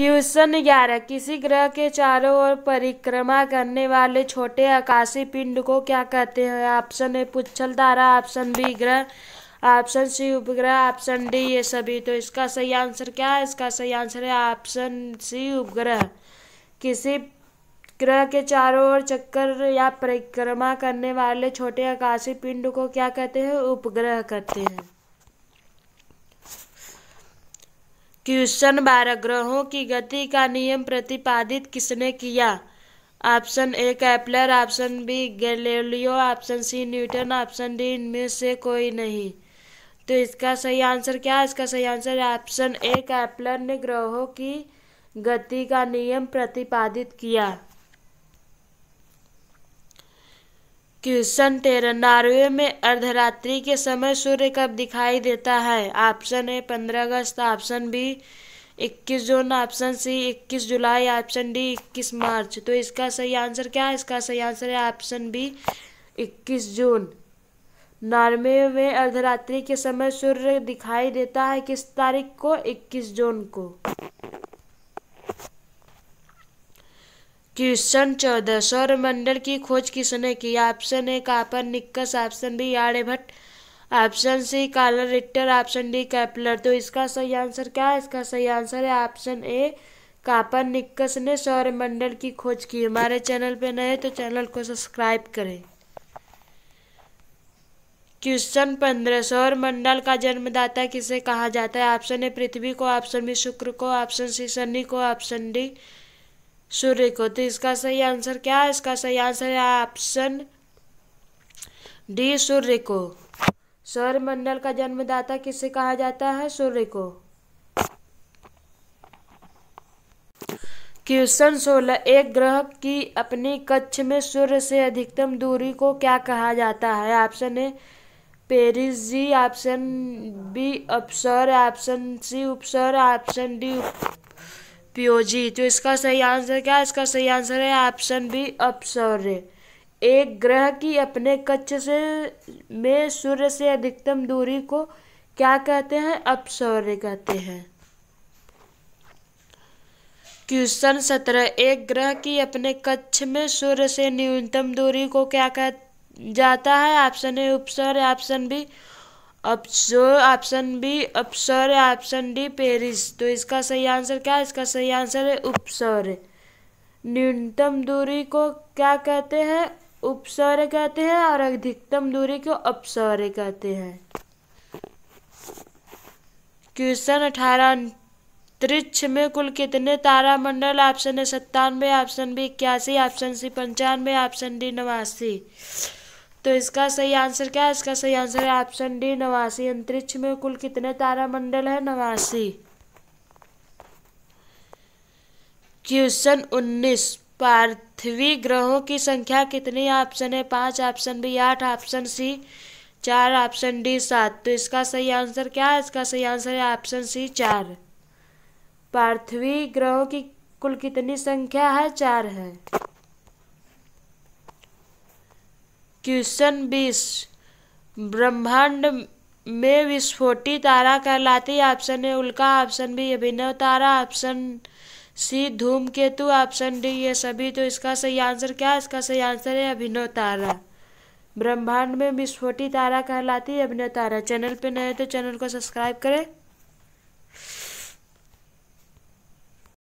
fusion ग्यारह किसी ग्रह के चारों ओर परिक्रमा करने वाले छोटे आकाशीय पिंड को क्या कहते हैं ऑप्शन ए पुच्छल धारा ऑप्शन बी ग्रह ऑप्शन सी उपग्रह ऑप्शन डी ये सभी तो इसका सही आंसर क्या है इसका सही आंसर है ऑप्शन सी उपग्रह किसी ग्रह के चारों ओर चक्कर या परिक्रमा करने वाले छोटे आकाशीय पिंड को क्या कहते हैं उपग्रह कहते हैं क्वेश्चन बारह ग्रहों की गति का नियम प्रतिपादित किसने किया option A Kepler option B Galileo option C Newton option D इनमें से कोई नहीं तो इसका सही आंसर क्या है इसका सही आंसर ऑप्शन ए कैपलर ने ग्रहों की गति का नियम प्रतिपादित किया क्वेश्चन नॉर्वे में अर्धरात्रि के समय सूर्य कब दिखाई देता है ऑप्शन ए पंद्रह अगस्त ऑप्शन बी इक्कीस जून ऑप्शन सी इक्कीस जुलाई ऑप्शन डी इक्कीस मार्च तो इसका सही आंसर क्या है इसका सही आंसर है ऑप्शन बी इक्कीस जून नॉर्वे में अर्धरात्रि के समय सूर्य दिखाई देता है किस तारीख को इक्कीस जून को क्वेश्चन चौदह सौरमंडल की खोज किसने की option A Copernicus option B Aryabhata option C Carl Richter option D Kepler तो इसका सही आंसर क्या है इसका सही आंसर है ऑप्शन ए कापर निक्कस ने सौरमंडल की खोज की हमारे चैनल पे नए तो चैनल को सब्सक्राइब करें क्वेश्चन पंद्रह सौरमंडल का जन्मदाता किसे कहा जाता है ऑप्शन ए पृथ्वी को ऑप्शन बी शुक्र को ऑप्शन सी शनि को ऑप्शन डी सूर्य को तो इसका सही आंसर क्या है इसका सही आंसर है ऑप्शन डी सूर्य को सौरमंडल का जन्मदाता किसे कहा जाता है सूर्य को क्वेश्चन सोलह एक ग्रह की अपनी कक्ष में सूर्य से अधिकतम दूरी को क्या कहा जाता है option A perigee option B अपसर ऑप्शन सी उपसर ऑप्शन डी पियोजी तो इसका सही आंसर क्या है इसका सही आंसर है ऑप्शन बी अपसौर एक ग्रह की अपने कक्ष से में सूर्य से अधिकतम दूरी को क्या कहते हैं अपसौर कहते हैं क्वेश्चन सत्रह एक ग्रह की अपने कक्ष में सूर्य से न्यूनतम दूरी को क्या कह जाता है ऑप्शन ए उपसौर ऑप्शन बी अप्सो ऑप्शन बी अपसर ऑप्शन डी पेरिस तो इसका सही आंसर क्या है इसका सही आंसर है उपसर न्यूनतम दूरी को क्या कहते हैं उपसर कहते हैं और अधिकतम दूरी को अपसर कहते हैं क्वेश्चन अठारह अंतरिक्ष में कुल कितने तारामंडल ऑप्शन है सत्तानवे ऑप्शन बी इक्यासी ऑप्शन सी पंचानवे ऑप्शन डी नवासी तो इसका सही आंसर क्या है इसका सही आंसर है ऑप्शन डी नवासी अंतरिक्ष में कुल कितने तारामंडल है नवासी क्वेश्चन उन्नीस पार्थिवी ग्रहों की संख्या कितनी ऑप्शन है पांच ऑप्शन बी आठ ऑप्शन सी चार ऑप्शन डी सात तो इसका सही आंसर क्या है इसका सही आंसर है ऑप्शन सी चार पार्थिवी ग्रहों की कुल कितनी संख्या है चार है क्वेश्चन बीस ब्रह्मांड में विस्फोटी तारा कहलाती ऑप्शन ए उल्का ऑप्शन बी अभिनव तारा ऑप्शन सी धूम केतु ऑप्शन डी ये सभी तो इसका सही आंसर क्या है इसका सही आंसर है अभिनव तारा ब्रह्मांड में विस्फोटी तारा कहलाती है अभिनव तारा चैनल पे नए तो चैनल को सब्सक्राइब करें